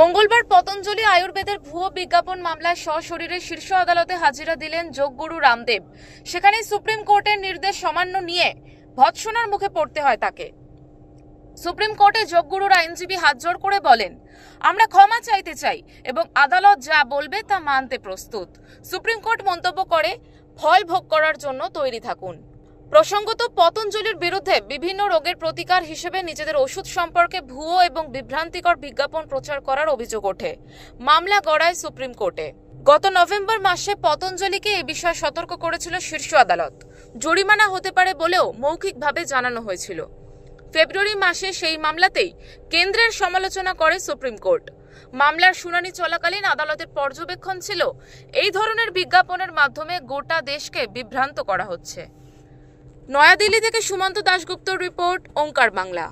মঙ্গলবার পতঞ্জলি আয়ুর্বেদের ভুয়ো বিজ্ঞাপন মামলায় সশরীরে শীর্ষ আদালতে হাজিরা দিলেন যোগগুরু রামদেব সেখানে সুপ্রিম কোর্টের নির্দেশ সামান্য নিয়ে ভৎসনার মুখে পড়তে হয় তাকে সুপ্রিম কোর্টে যোগগুরুর আইনজীবী হাত জোর করে বলেন আমরা ক্ষমা চাইতে চাই এবং আদালত যা বলবে তা মানতে প্রস্তুত সুপ্রিম কোর্ট মন্তব্য করে ফল ভোগ করার জন্য তৈরি থাকুন প্রসঙ্গত পতঞ্জলির বিরুদ্ধে বিভিন্ন রোগের প্রতিকার হিসেবে নিজেদের ওষুধ সম্পর্কে ভুয়ো এবং বিভ্রান্তিকর বিজ্ঞাপন প্রচার করার অভিযোগ ওঠে মামলা গড়ায় সুপ্রিম কোর্টে গত নভেম্বর মাসে পতঞ্জলিকে এ বিষয়ে সতর্ক করেছিল শীর্ষ আদালত জরিমানা হতে পারে বলেও মৌখিকভাবে জানানো হয়েছিল ফেব্রুয়ারি মাসে সেই মামলাতেই কেন্দ্রের সমালোচনা করে সুপ্রিম কোর্ট মামলার শুনানি চলাকালীন আদালতের পর্যবেক্ষণ ছিল এই ধরনের বিজ্ঞাপনের মাধ্যমে গোটা দেশকে বিভ্রান্ত করা হচ্ছে নয়াদিল্লি থেকে সুমন্ত দাশগুপ্তর রিপোর্ট ওঙ্কার বাংলা